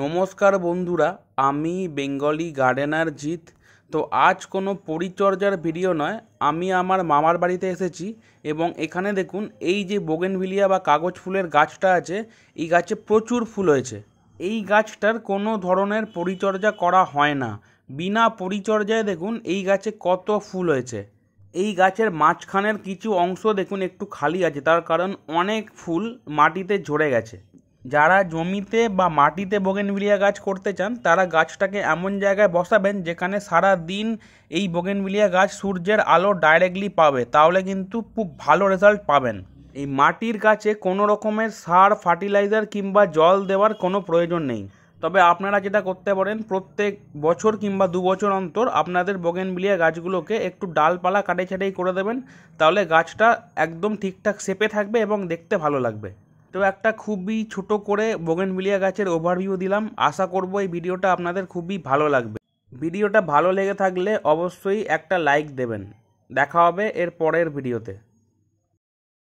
নমস্কার বন্ধুরা আমি বেঙ্গলি গার্ডেনার জিৎ তো আজ কোনো পরিচর্যার ভিডিও নয় আমি আমার মামার বাড়িতে এসেছি এবং এখানে দেখুন এই যে বোগেনভিলিয়া বা কাগজ ফুলের গাছটা আছে এই গাছে প্রচুর ফুল হয়েছে এই গাছটার কোনো ধরনের পরিচর্যা করা হয় না বিনা পরিচর্যায় দেখুন এই গাছে কত ফুল হয়েছে এই গাছের মাঝখানের কিছু অংশ দেখুন একটু খালি আছে তার কারণ অনেক ফুল মাটিতে ঝরে গেছে যারা জমিতে বা মাটিতে বোগেনভিলিয়া গাছ করতে চান তারা গাছটাকে এমন জায়গায় বসাবেন যেখানে সারা দিন এই বোগেনভিলিয়া গাছ সূর্যের আলো ডাইরেক্টলি পাবে তাহলে কিন্তু খুব ভালো রেজাল্ট পাবেন এই মাটির গাছে কোনো রকমের সার ফার্টিলাইজার কিংবা জল দেওয়ার কোনো প্রয়োজন নেই তবে আপনারা যেটা করতে পারেন প্রত্যেক বছর কিংবা দু বছর অন্তর আপনাদের বগেনবিলিয়া গাছগুলোকে একটু ডালপালা কাটে ছাটাই করে দেবেন তাহলে গাছটা একদম ঠিকঠাক শেপে থাকবে এবং দেখতে ভালো লাগবে তো একটা খুবই ছোট করে বোগেনভিলিয়া গাছের ওভারভিউ দিলাম আশা করব এই ভিডিওটা আপনাদের খুবই ভালো লাগবে ভিডিওটা ভালো লেগে থাকলে অবশ্যই একটা লাইক দেবেন দেখা হবে এর পরের ভিডিওতে